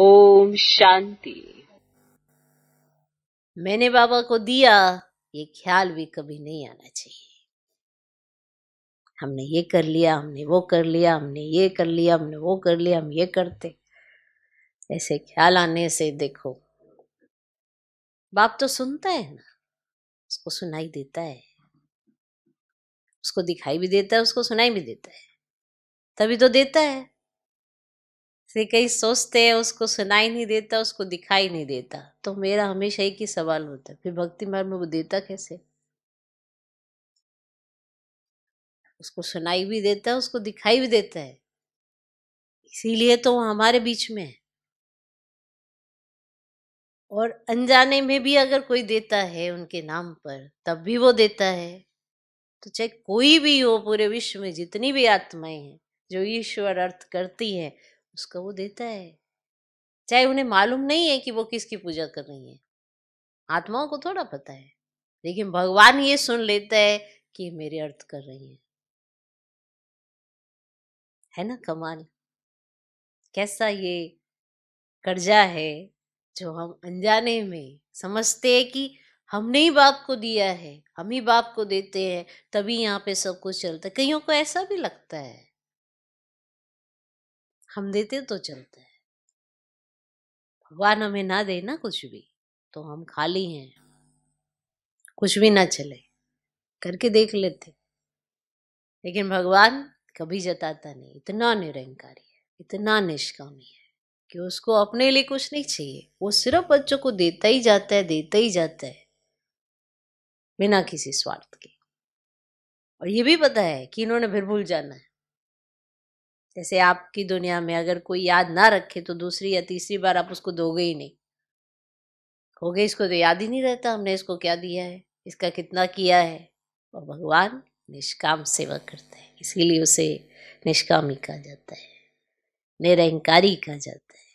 ओम शांति मैंने बाबा को दिया ये ख्याल भी कभी नहीं आना चाहिए हमने ये कर लिया हमने वो कर लिया हमने ये कर लिया हमने वो कर लिया हम ये करते ऐसे ख्याल आने से देखो बाप तो सुनता है ना उसको सुनाई देता है उसको दिखाई भी देता है उसको सुनाई भी देता है तभी तो देता है से कहीं सोचते हैं उसको सुनाई नहीं देता उसको दिखाई नहीं देता तो मेरा हमेशा एक ही सवाल होता है फिर भक्ति मार्ग में वो देता कैसे उसको सुनाई भी देता है उसको दिखाई भी देता है इसीलिए तो हमारे बीच में है और अनजाने में भी अगर कोई देता है उनके नाम पर तब भी वो देता है तो चाहे कोई भी हो पूरे विश्व में जितनी भी आत्माएं हैं जो ईश्वर अर्थ करती है उसका वो देता है चाहे उन्हें मालूम नहीं है कि वो किसकी पूजा कर रही है आत्माओं को थोड़ा पता है लेकिन भगवान ये सुन लेता है कि मेरे अर्थ कर रही है है ना कमाल कैसा ये कर्जा है जो हम अनजाने में समझते हैं कि हमने ही बाप को दिया है हम ही बाप को देते हैं तभी यहाँ पे सब कुछ चलता है कईयों को ऐसा भी लगता है हम देते तो चलते हैं भगवान हमें ना दे ना कुछ भी तो हम खाली हैं कुछ भी ना चले करके देख लेते लेकिन भगवान कभी जताता नहीं इतना निरंकारी है इतना निष्कामी है कि उसको अपने लिए कुछ नहीं चाहिए वो सिर्फ बच्चों को देता ही जाता है देता ही जाता है बिना किसी स्वार्थ के और ये भी पता है कि इन्होंने फिर भूल जाना है जैसे आपकी दुनिया में अगर कोई याद ना रखे तो दूसरी या तीसरी बार आप उसको दोगे ही नहीं हो गए इसको तो याद ही नहीं रहता हमने इसको क्या दिया है इसका कितना किया है और भगवान निष्काम सेवा करता है इसीलिए उसे निष्कामी कहा जाता है निरहंकारी कहा जाता है